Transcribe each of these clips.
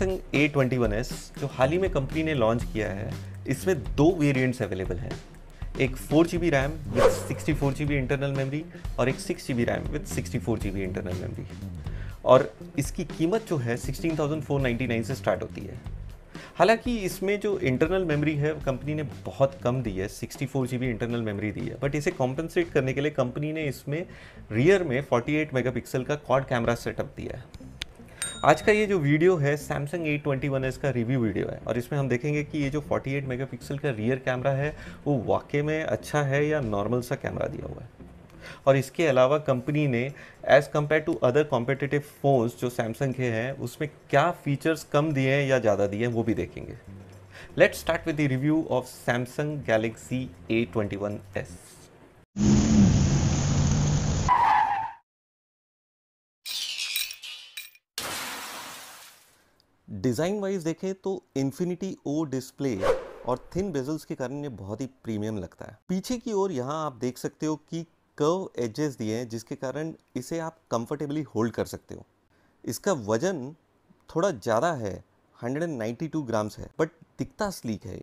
Samsung A twenty one S जो हाल ही में कंपनी ने लॉन्च किया है इसमें दो वेरियंट्स अवेलेबल हैं एक four G B RAM with sixty four G B internal memory और एक six G B RAM with sixty four G B internal memory और इसकी कीमत जो है sixteen thousand four ninety nine से स्टार्ट होती है हालांकि इसमें जो इंटरनल मेमोरी है कंपनी ने बहुत कम दी है sixty four G B internal memory दी है बट इसे कॉम्पनसेट करने के लिए कंपनी ने इसमें रियर में मेगा पिक्सल का क्वाड कैमरा सेटअप दिया है आज का ये जो वीडियो है Samsung A twenty one S का रिव्यू वीडियो है और इसमें हम देखेंगे कि ये जो 48 मेगापिक्सल का रियर कैमरा है वो वाकई में अच्छा है या नॉर्मल सा कैमरा दिया हुआ है और इसके अलावा कंपनी ने as compare to other competitive phones जो सैमसंग के हैं उसमें क्या फ़ीचर्स कम दिए हैं या ज़्यादा दिए हैं वो भी देखेंगे let's start with the review of Samsung Galaxy A twenty one S design wise देखें तो इन्फिनिटी ओ डिस्प्ले और थिन बेजल्स के कारण ये बहुत ही प्रीमियम लगता है पीछे की ओर यहाँ आप देख सकते हो कि कर्व एजेस दिए हैं जिसके कारण इसे आप कंफर्टेबली होल्ड कर सकते हो इसका वज़न थोड़ा ज़्यादा है 192 ग्राम्स है बट दिखता स्लीक है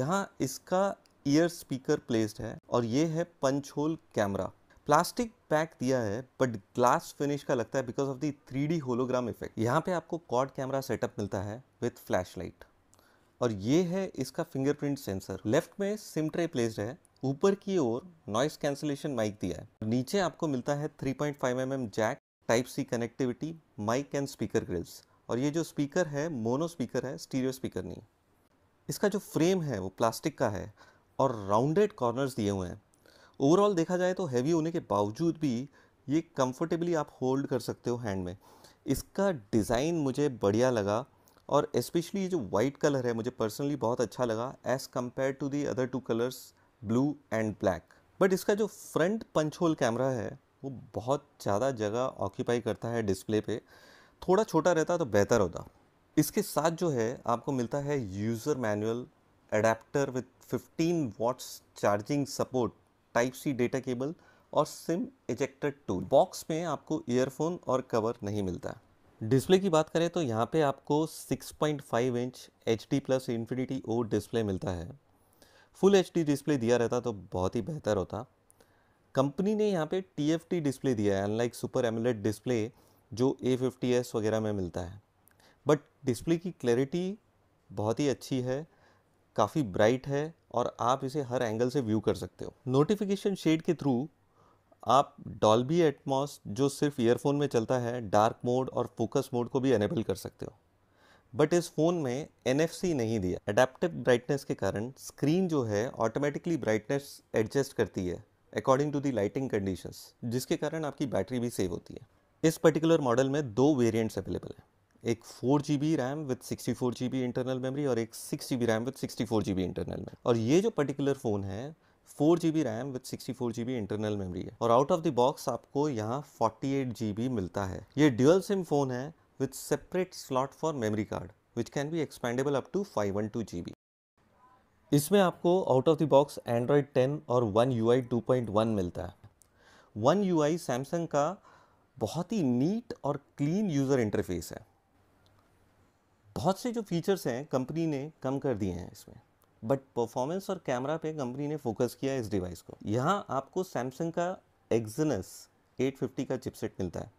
यहाँ इसका ईयर स्पीकर प्लेस्ड है और ये है punch hole camera plastic back दिया है बट ग्लास फिनिश का लगता है because of the three D hologram effect यहाँ पे आपको कॉड कैमरा सेटअप मिलता है विथ फ्लैश लाइट और ये है इसका फिंगरप्रिंट सेंसर लेफ्ट में सिम ट्रे प्लेस्ड है ऊपर की ओर नॉइस कैंसिलेशन माइक दिया है नीचे आपको मिलता है 3.5 point mm jack type C connectivity mic and speaker grills और ये जो स्पीकर है मोनो स्पीकर है स्टीरियो स्पीकर नहीं इसका जो फ्रेम है वो प्लास्टिक का है और राउंडेड कॉर्नर्स दिए हुए हैं ओवरऑल देखा जाए तो हैवी होने के बावजूद भी ये कंफर्टेबली आप होल्ड कर सकते हो हैंड में इसका डिज़ाइन मुझे बढ़िया लगा और इस्पेशली ये जो वाइट कलर है मुझे पर्सनली बहुत अच्छा लगा as compare to the other two colours blue and black but इसका जो फ्रंट पंच होल कैमरा है वो बहुत ज़्यादा जगह ऑक्यूपाई करता है डिस्प्ले पे थोड़ा छोटा रहता तो बेहतर होता इसके साथ जो है आपको मिलता है user manual adapter with 15 watts charging support type C data cable और सिम इजेक्टर टूल बॉक्स में आपको ईयरफोन और कवर नहीं मिलता डिस्प्ले की बात करें तो यहाँ पे आपको 6.5 inch H D plus infinity O display मिलता है फुल एच डिस्प्ले दिया रहता तो बहुत ही बेहतर होता कंपनी ने यहाँ पे टी डिस्प्ले दिया है अनलाइक सुपर एमलेट डिस्प्ले जो ए वगैरह में मिलता है बट डिस्प्ले की क्लैरिटी बहुत ही अच्छी है काफ़ी ब्राइट है और आप इसे हर एंगल से व्यू कर सकते हो नोटिफिकेशन शेड के थ्रू आप डॉल्बी एटमॉस जो सिर्फ ईयरफोन में चलता है डार्क मोड और फोकस मोड को भी एनेबल कर सकते हो बट इस फ़ोन में एन नहीं दिया अडेप्टिव ब्राइटनेस के कारण स्क्रीन जो है ऑटोमेटिकली ब्राइटनेस एडजस्ट करती है according to the lighting conditions जिसके कारण आपकी बैटरी भी सेव होती है इस पर्टिकुलर मॉडल में दो वेरिएंट्स अवेलेबल हैं एक four G B RAM with sixty four G B internal memory और एक six G B RAM with sixty four G B internal memory और ये जो पर्टिकुलर फ़ोन है four G B RAM with sixty four G B internal memory है और out of the box आपको यहाँ फोर्टी एट जी बी मिलता है ये ड्यूअल सिम फ़ोन है with separate slot for memory card which can be expandable up to five one two G B इसमें आपको out of the box Android ten और one U I two point one मिलता है one U I Samsung का बहुत ही neat और clean user interface है बहुत से जो फीचर्स हैं कंपनी ने कम कर दिए हैं इसमें बट परफॉर्मेंस और कैमरा पे कंपनी ने फोकस किया इस डिवाइस को यहाँ आपको सैमसंग का एक्जनस 850 का चिपसेट मिलता है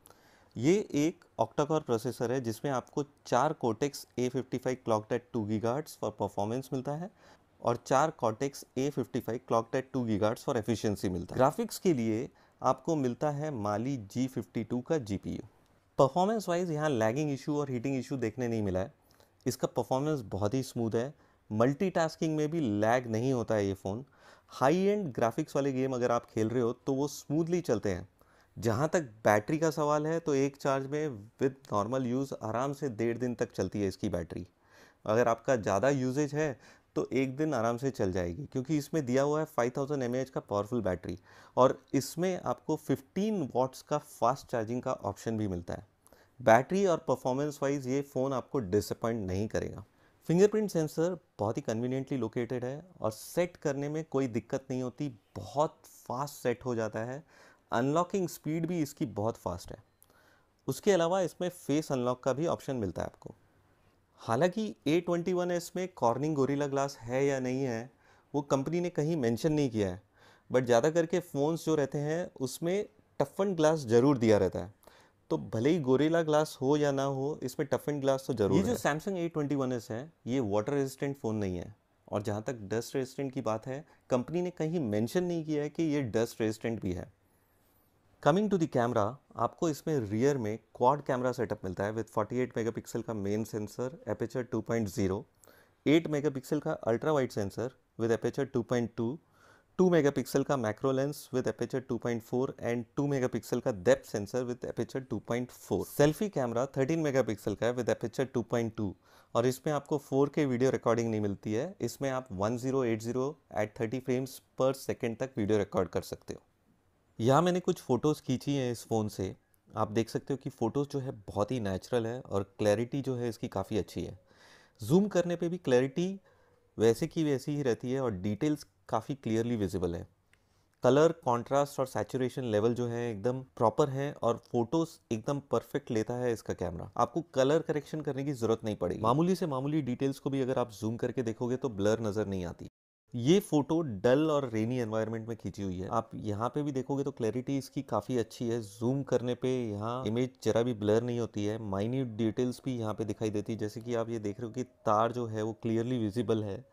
ये एक ऑक्टाकोर प्रोसेसर है जिसमें आपको चार Cortex A fifty five clocked at two G for performance मिलता है और चार Cortex A fifty five clocked at two G for efficiency मिलता है ग्राफिक्स के लिए आपको मिलता है माली जी फिफ्टी टू का G P U performance wise यहाँ लैगिंग इशू और हीटिंग इशू देखने नहीं मिला है इसका परफॉर्मेंस बहुत ही स्मूथ है मल्टीटास्किंग में भी लैग नहीं होता है ये फ़ोन हाई एंड ग्राफिक्स वाले गेम अगर आप खेल रहे हो तो वो स्मूथली चलते हैं जहाँ तक बैटरी का सवाल है तो एक चार्ज में विद नॉर्मल यूज़ आराम से डेढ़ दिन तक चलती है इसकी बैटरी अगर आपका ज़्यादा यूजेज है तो एक दिन आराम से चल जाएगी क्योंकि इसमें दिया हुआ है 5000 थाउजेंड का पावरफुल बैटरी और इसमें आपको 15 वॉट्स का फास्ट चार्जिंग का ऑप्शन भी मिलता है बैटरी और परफॉर्मेंस वाइज ये फ़ोन आपको डिसअपॉइंट नहीं करेगा फिंगरप्रिंट सेंसर बहुत ही कन्वीनियंटली लोकेटेड है और सेट करने में कोई दिक्कत नहीं होती बहुत फास्ट सेट हो जाता है अनलॉकिंग स्पीड भी इसकी बहुत फास्ट है उसके अलावा इसमें फेस अनलॉक का भी ऑप्शन मिलता है आपको हालांकि ए ट्वेंटी वन एस में कॉर्निंग गोरीला ग्लास है या नहीं है वो कंपनी ने कहीं मेंशन नहीं किया है बट ज़्यादा करके फ़ोन्स जो रहते हैं उसमें टफन ग्लास ज़रूर दिया रहता है तो भले ही गोरेला ग्लास हो या ना हो इसमें टफ एंड ग्लास तो जरूर ये जो Samsung A twenty one S है ये वाटर रेजिस्टेंट फ़ोन नहीं है और जहाँ तक डस्ट रेजिस्टेंट की बात है कंपनी ने कहीं मेंशन नहीं किया है कि ये डस्ट रेजिस्टेंट भी है कमिंग टू द कैमरा आपको इसमें रियर में क्वाड कैमरा सेटअप मिलता है विद 48 मेगापिक्सल का मेन सेंसर एपेचर 2.0, 8 मेगापिक्सल का ultra wide sensor with aperture 2.2 megapixel का macro lens with aperture 2.4 and megapixel का depth sensor with aperture 2.4 selfie camera 13 pixel का है with aperture 2.2 और इसमें आपको 4K वीडियो रिकॉर्डिंग नहीं मिलती है इसमें आप 1080 at thirty frames per second तक वीडियो रिकॉर्ड कर सकते हो यहाँ मैंने कुछ फ़ोटोज़ खींची हैं इस फ़ोन से आप देख सकते हो कि फ़ोटोज़ जो है बहुत ही नेचुरल है और क्लैरिटी जो है इसकी काफ़ी अच्छी है जूम करने पे भी क्लैरिटी वैसे की वैसी ही रहती है और डिटेल्स काफ़ी क्लियरली विजिबल है कलर कॉन्ट्रास्ट और सैचुरेशन लेवल जो है एकदम प्रॉपर है और फोटोज एकदम परफेक्ट लेता है इसका कैमरा आपको कलर करेक्शन करने की ज़रूरत नहीं पड़ेगी मामूली से मामूली डिटेल्स को भी अगर आप जूम करके देखोगे तो ब्लर नज़र नहीं आती ये फ़ोटो डल और रेनी एनवायरनमेंट में खींची हुई है आप यहाँ पे भी देखोगे तो क्लैरिटी इसकी काफ़ी अच्छी है जूम करने पे यहाँ इमेज जरा भी ब्लर नहीं होती है माइन्यूट डिटेल्स भी यहाँ पे दिखाई देती है जैसे कि आप ये देख रहे हो कि तार जो है वो क्लियरली विजिबल है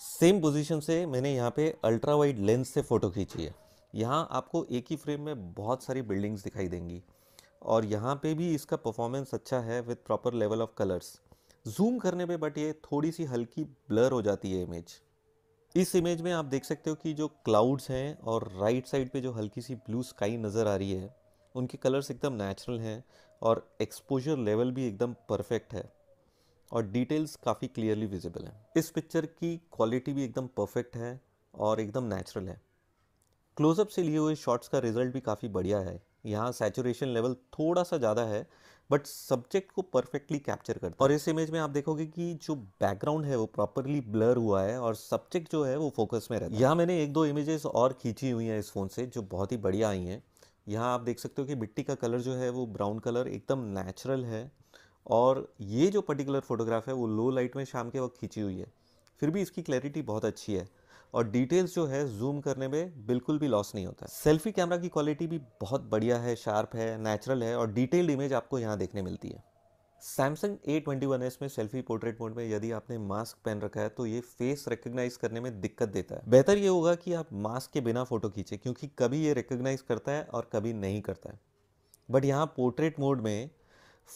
सेम पोजीशन से मैंने यहाँ पे अल्ट्रा वाइड लेंस से फ़ोटो खींची है यहाँ आपको एक ही फ्रेम में बहुत सारी बिल्डिंग्स दिखाई देंगी और यहाँ पे भी इसका परफॉर्मेंस अच्छा है with proper level of colours zoom करने पे बट ये थोड़ी सी हल्की ब्लर हो जाती है इमेज इस इमेज में आप देख सकते हो कि जो क्लाउड्स हैं और राइट साइड पे जो हल्की सी ब्लू स्काई नज़र आ रही है उनके कलर्स एकदम नेचुरल हैं और एक्सपोजर लेवल भी एकदम परफेक्ट है और डिटेल्स काफ़ी क्लियरली विजिबल हैं इस पिक्चर की क्वालिटी भी एकदम परफेक्ट है और एकदम नेचुरल है क्लोजअप से लिए हुए शॉट्स का रिजल्ट भी काफ़ी बढ़िया है यहाँ सेचुरेशन लेवल थोड़ा सा ज़्यादा है बट सब्जेक्ट को परफेक्टली कैप्चर करता है और इस इमेज में आप देखोगे कि जो बैकग्राउंड है वो प्रॉपरली ब्लर हुआ है और सब्जेक्ट जो है वो फोकस में रहता है यहाँ मैंने एक दो इमेजेस और खींची हुई हैं इस फ़ोन से जो बहुत ही बढ़िया आई हैं यहाँ आप देख सकते हो कि मिट्टी का कलर जो है वो ब्राउन कलर एकदम नेचुरल है और ये जो पर्टिकुलर फोटोग्राफ है वो लो लाइट में शाम के वक्त खींची हुई है फिर भी इसकी क्लैरिटी बहुत अच्छी है और डिटेल्स जो है जूम करने में बिल्कुल भी लॉस नहीं होता है सेल्फी कैमरा की क्वालिटी भी बहुत बढ़िया है शार्प है नेचुरल है और डिटेल्ड इमेज आपको यहाँ देखने मिलती है Samsung A twenty one S में सेल्फी पोर्ट्रेट मोड में यदि आपने मास्क पहन रखा है तो ये फेस रिकग्नाइज करने में दिक्कत देता है बेहतर ये होगा कि आप मास्क के बिना फोटो खींचे क्योंकि कभी ये रिकग्नाइज करता है और कभी नहीं करता है बट यहाँ पोर्ट्रेट मोड में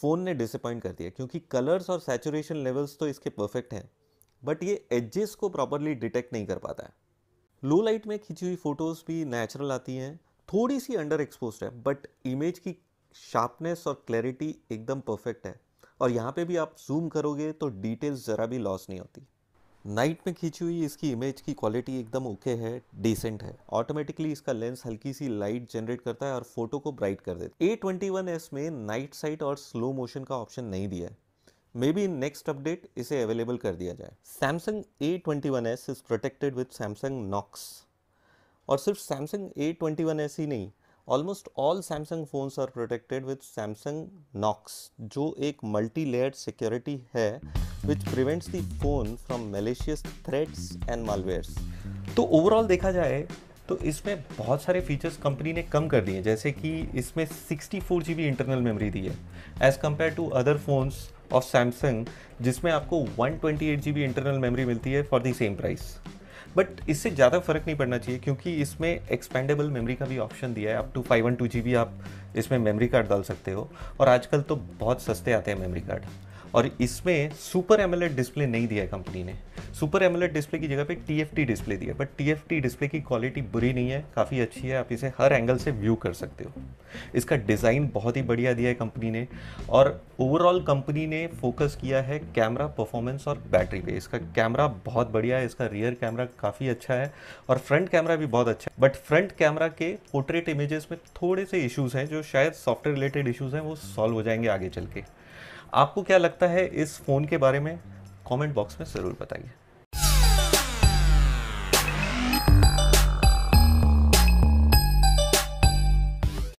फ़ोन ने डिसअपॉइंट कर दिया क्योंकि कलर्स और सैचुरेशन लेवल्स तो इसके परफेक्ट हैं बट ये एजेस को प्रॉपरली डिटेक्ट नहीं कर पाता है लो लाइट में खींची हुई फ़ोटोज़ भी नेचुरल आती हैं थोड़ी सी अंडर एक्सपोज है बट इमेज की शार्पनेस और क्लैरिटी एकदम परफेक्ट है और यहाँ पे भी आप जूम करोगे तो डिटेल्स ज़रा भी लॉस नहीं होती नाइट में खींची हुई इसकी इमेज की क्वालिटी एकदम ओके है डिसेंट है ऑटोमेटिकली इसका लेंस हल्की सी लाइट जनरेट करता है और फोटो को ब्राइट कर देता है ए ट्वेंटी वन एस में नाइट साइट और स्लो मोशन का ऑप्शन नहीं दिया है मे बी नेक्स्ट अपडेट इसे अवेलेबल कर दिया जाए Samsung A twenty one S is protected with Samsung Knox और सिर्फ Samsung A twenty one S ही नहीं almost all Samsung phones are protected with Samsung Knox जो एक मल्टी लेयर सिक्योरिटी है which prevents the phone from malicious threats and malwares. तो overall देखा जाए तो इसमें बहुत सारे फीचर्स कंपनी ने कम कर दिए जैसे कि इसमें 64 बी इंटरनल मेमोरी दी है as compare to other phones of Samsung जिसमें आपको 128 बी इंटरनल मेमोरी मिलती है for the same price but इससे ज़्यादा फ़र्क नहीं पड़ना चाहिए क्योंकि इसमें एक्सपेंडेबल मेमोरी का भी ऑप्शन दिया है up to five one two G B आप इसमें मेमोरी कार्ड डाल सकते हो और आजकल तो बहुत सस्ते आते हैं मेमोरी कार्ड और इसमें सुपर एमोलेड डिस्प्ले नहीं दिया है कंपनी ने सुपर एमोलेड डिस्प्ले की जगह पे टी डिस्प्ले दिया बट टी डिस्प्ले की क्वालिटी बुरी नहीं है काफ़ी अच्छी है आप इसे हर एंगल से व्यू कर सकते हो इसका डिज़ाइन बहुत ही बढ़िया दिया है कंपनी ने और ओवरऑल कंपनी ने फोकस किया है कैमरा परफॉर्मेंस और बैटरी पे इसका कैमरा बहुत बढ़िया है इसका रियर कैमरा काफ़ी अच्छा है और फ्रंट कैमरा भी बहुत अच्छा है बट फ्रंट कैमरा के पोर्ट्रेट इमेजेस में थोड़े से इश्यूज़ हैं जो शायद सॉफ्टवेयर रिलेटेड इश्यूज़ हैं वो सॉल्व हो जाएंगे आगे चल के आपको क्या लगता है इस फ़ोन के बारे में कमेंट बॉक्स में ज़रूर बताइए